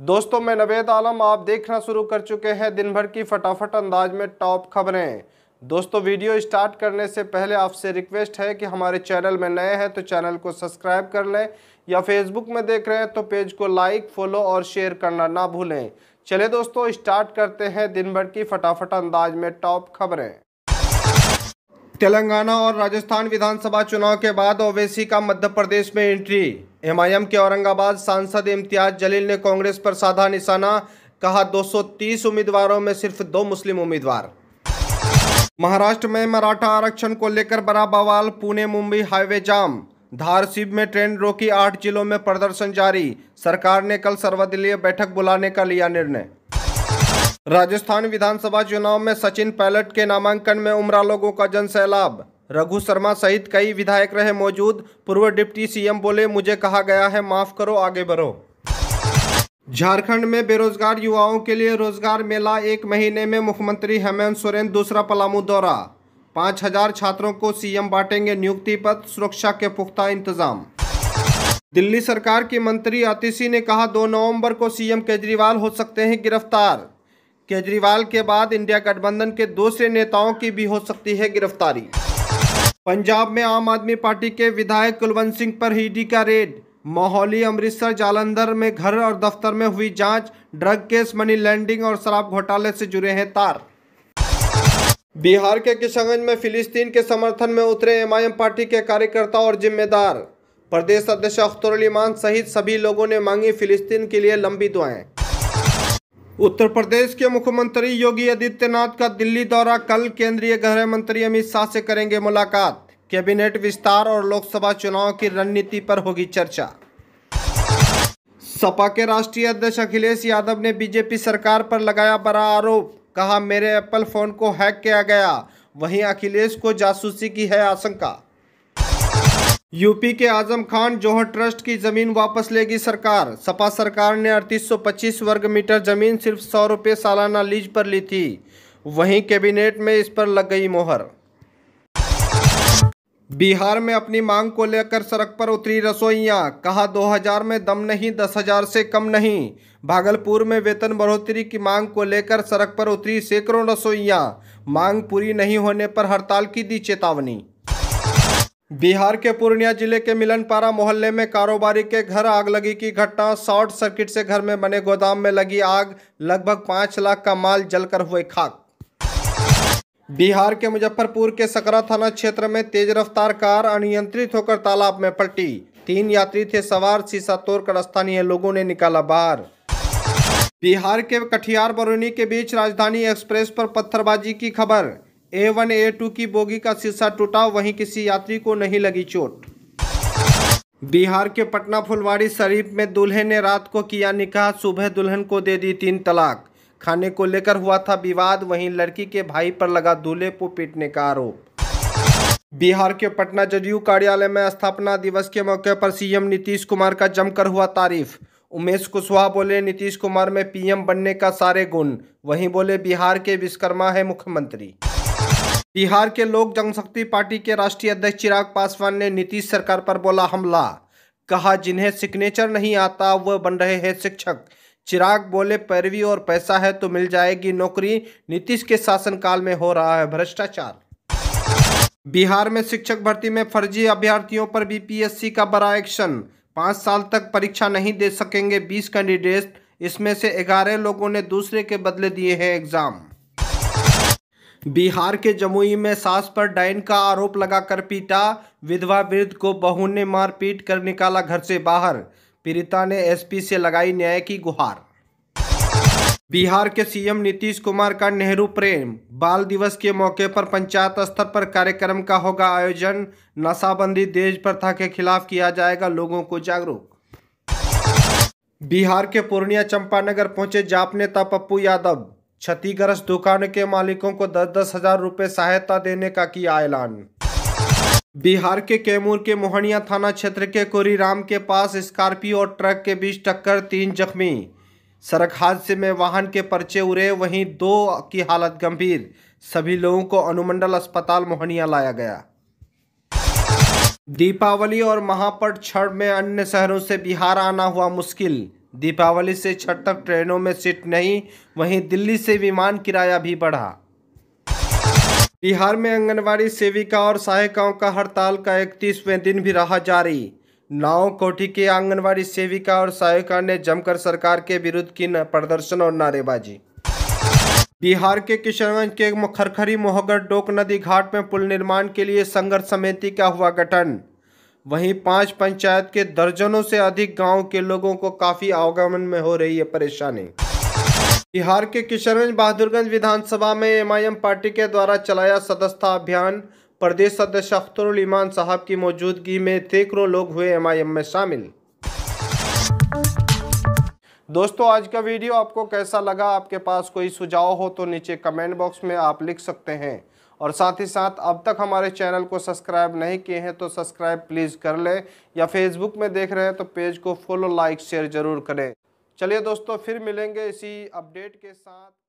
दोस्तों मैं नवेद आलम आप देखना शुरू कर चुके हैं दिन भर की फटाफट अंदाज में टॉप खबरें दोस्तों वीडियो स्टार्ट करने से पहले आपसे रिक्वेस्ट है कि हमारे चैनल में नए हैं तो चैनल को सब्सक्राइब कर लें या फेसबुक में देख रहे हैं तो पेज को लाइक फॉलो और शेयर करना ना भूलें चले दोस्तों स्टार्ट करते हैं दिन भर की फटाफट अंदाज में टॉप खबरें तेलंगाना और राजस्थान विधानसभा चुनाव के बाद ओवैसी का मध्य प्रदेश में एंट्री एमआईएम के औरंगाबाद सांसद इम्तियाज जलील ने कांग्रेस पर साधा निशाना कहा 230 उम्मीदवारों में सिर्फ दो मुस्लिम उम्मीदवार महाराष्ट्र में मराठा आरक्षण को लेकर बड़ा बवाल पुणे मुंबई हाईवे जाम धारसीब में ट्रेन रोकी आठ जिलों में प्रदर्शन जारी सरकार ने कल सर्वदलीय बैठक बुलाने का लिया निर्णय राजस्थान विधानसभा चुनाव में सचिन पायलट के नामांकन में उमरा लोगों का जन सैलाब रघु शर्मा सहित कई विधायक रहे मौजूद पूर्व डिप्टी सीएम बोले मुझे कहा गया है माफ करो आगे बढ़ो झारखंड में बेरोजगार युवाओं के लिए रोजगार मेला एक महीने में मुख्यमंत्री हेमंत सोरेन दूसरा पलामू दौरा पाँच हजार छात्रों को सीएम बांटेंगे नियुक्ति पत्र सुरक्षा के पुख्ता इंतजाम दिल्ली सरकार के मंत्री अतिशी ने कहा दो नवंबर को सीएम केजरीवाल हो सकते हैं गिरफ्तार केजरीवाल के बाद इंडिया गठबंधन के दूसरे नेताओं की भी हो सकती है गिरफ्तारी पंजाब में आम आदमी पार्टी के विधायक कुलवंत सिंह पर ईडी का रेड मोहाली अमृतसर जालंधर में घर और दफ्तर में हुई जांच ड्रग केस मनी लैंडिंग और शराब घोटाले से जुड़े हैं तार बिहार के किशनगंज में फिलिस्तीन के समर्थन में उतरे एमआईएम पार्टी के कार्यकर्ता और जिम्मेदार प्रदेश अध्यक्ष अख्तर अलीमान सहित सभी लोगों ने मांगी फिलिस्तीन के लिए लंबी दुआएं उत्तर प्रदेश के मुख्यमंत्री योगी आदित्यनाथ का दिल्ली दौरा कल केंद्रीय गृह मंत्री अमित शाह से करेंगे मुलाकात कैबिनेट विस्तार और लोकसभा चुनाव की रणनीति पर होगी चर्चा सपा के राष्ट्रीय अध्यक्ष अखिलेश यादव ने बीजेपी सरकार पर लगाया बड़ा आरोप कहा मेरे एप्पल फोन को हैक किया गया वहीं अखिलेश को जासूसी की है आशंका यूपी के आजम खान जौहर ट्रस्ट की जमीन वापस लेगी सरकार सपा सरकार ने 3825 वर्ग मीटर जमीन सिर्फ सौ रुपये सालाना लीज पर ली थी वहीं कैबिनेट में इस पर लग गई मोहर बिहार में अपनी मांग को लेकर सड़क पर उतरी रसोइया कहा 2000 में दम नहीं 10000 से कम नहीं भागलपुर में वेतन बढ़ोतरी की मांग को लेकर सड़क पर उतरी सैकड़ों रसोइया मांग पूरी नहीं होने पर हड़ताल की दी चेतावनी बिहार के पूर्णिया जिले के मिलनपारा मोहल्ले में कारोबारी के घर आग लगी की घटना शॉर्ट सर्किट से घर में बने गोदाम में लगी आग लगभग पाँच लाख का माल जलकर हुए खाक बिहार के मुजफ्फरपुर के सकरा थाना क्षेत्र में तेज रफ्तार कार अनियंत्रित होकर तालाब में पलटी तीन यात्री थे सवार शीशा तोड़कर स्थानीय लोगों ने निकाला बाहर बिहार के कटिहार बरौनी के बीच राजधानी एक्सप्रेस पर पत्थरबाजी की खबर ए वन ए टू की बोगी का शीशा टूटा वहीं किसी यात्री को नहीं लगी चोट बिहार के पटना फुलवाड़ी शरीफ में दूल्हे ने रात को किया निकाह सुबह दुल्हन को दे दी तीन तलाक खाने को लेकर हुआ था विवाद वहीं लड़की के भाई पर लगा दूल्हे को पीटने का आरोप बिहार के पटना जदयू कार्यालय में स्थापना दिवस के मौके पर सीएम नीतीश कुमार का जमकर हुआ तारीफ उमेश कुशवाहा बोले नीतीश कुमार में पीएम बनने का सारे गुण वहीं बोले बिहार के विश्वकर्मा है मुख्यमंत्री बिहार के लोक जनशक्ति पार्टी के राष्ट्रीय अध्यक्ष चिराग पासवान ने नीतीश सरकार पर बोला हमला कहा जिन्हें सिग्नेचर नहीं आता वह बन रहे हैं शिक्षक चिराग बोले पैरवी और पैसा है तो मिल जाएगी नौकरी नीतीश के शासनकाल में हो रहा है भ्रष्टाचार बिहार में शिक्षक भर्ती में फर्जी अभ्यर्थियों पर बीपीएससी का बड़ा एक्शन पाँच साल तक परीक्षा नहीं दे सकेंगे बीस कैंडिडेट इसमें से ग्यारह लोगों ने दूसरे के बदले दिए हैं एग्जाम बिहार के जमुई में सास पर डाइन का आरोप लगाकर पीटा विधवा वृद्ध को बहू ने मारपीट कर निकाला घर से बाहर पीड़िता ने एसपी से लगाई न्याय की गुहार बिहार के सीएम नीतीश कुमार का नेहरू प्रेम बाल दिवस के मौके पर पंचायत स्तर पर कार्यक्रम का होगा आयोजन नशाबंदी देश प्रथा के खिलाफ किया जाएगा लोगों को जागरूक बिहार के पूर्णिया चंपानगर पहुंचे जाप नेता पप्पू यादव क्षतिग्रस्त दुकान के मालिकों को दस दस हजार रुपये सहायता देने का किया ऐलान बिहार के कैमूर के मोहनिया थाना क्षेत्र के कोरीराम के पास स्कॉर्पियो और ट्रक के बीच टक्कर तीन जख्मी सड़क हादसे में वाहन के पर्चे उड़े वहीं दो की हालत गंभीर सभी लोगों को अनुमंडल अस्पताल मोहनिया लाया गया दीपावली और महापट छठ में अन्य शहरों से बिहार आना हुआ मुश्किल दीपावली से छठ तक ट्रेनों में सीट नहीं वहीं दिल्ली से विमान किराया भी बढ़ा बिहार में आंगनबाड़ी सेविका और सहायिकाओं का हड़ताल का इकतीसवें दिन भी रहा जारी नाव कोठी के आंगनबाड़ी सेविका और सहायिका ने जमकर सरकार के विरुद्ध की प्रदर्शन और नारेबाजी बिहार के किशनगंज के खरखरी मोहगढ़ डोक नदी घाट में पुल निर्माण के लिए संघर्ष समिति का हुआ गठन वहीं पांच पंचायत के दर्जनों से अधिक गांव के लोगों को काफी आवागमन में हो रही है परेशानी बिहार के किशनगंज बहादुरगंज विधानसभा में एमआईएम पार्टी के द्वारा चलाया सदस्यता अभियान प्रदेश अध्यक्ष अख्तरुल ईमान साहब की मौजूदगी में सैकड़ों लोग हुए एमआईएम में शामिल दोस्तों आज का वीडियो आपको कैसा लगा आपके पास कोई सुझाव हो तो नीचे कमेंट बॉक्स में आप लिख सकते हैं और साथ ही साथ अब तक हमारे चैनल को सब्सक्राइब नहीं किए हैं तो सब्सक्राइब प्लीज़ कर लें या फेसबुक में देख रहे हैं तो पेज को फॉलो लाइक शेयर ज़रूर करें चलिए दोस्तों फिर मिलेंगे इसी अपडेट के साथ